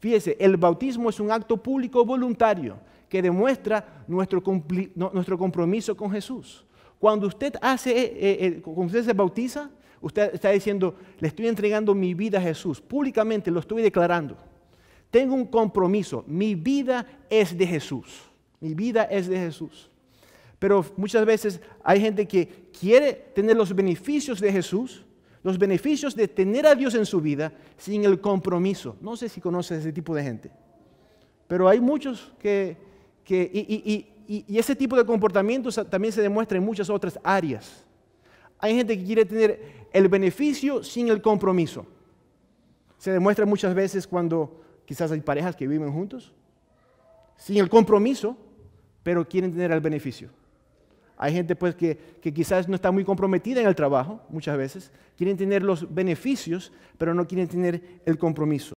Fíjese, el bautismo es un acto público voluntario que demuestra nuestro, nuestro compromiso con Jesús. Cuando usted hace, eh, eh, eh, cuando usted se bautiza, usted está diciendo, le estoy entregando mi vida a Jesús, públicamente lo estoy declarando. Tengo un compromiso, mi vida es de Jesús, mi vida es de Jesús. Pero muchas veces hay gente que quiere tener los beneficios de Jesús, los beneficios de tener a Dios en su vida sin el compromiso. No sé si conoces ese tipo de gente, pero hay muchos que, y, y, ese tipo de comportamientos también se demuestra en muchas otras áreas. Hay gente que quiere tener el beneficio sin el compromiso. Se demuestra muchas veces cuando quizás hay parejas que viven juntos, sin el compromiso, pero quieren tener el beneficio. Hay gente pues que, que, quizás no está muy comprometida en el trabajo, muchas veces. Quieren tener los beneficios, pero no quieren tener el compromiso.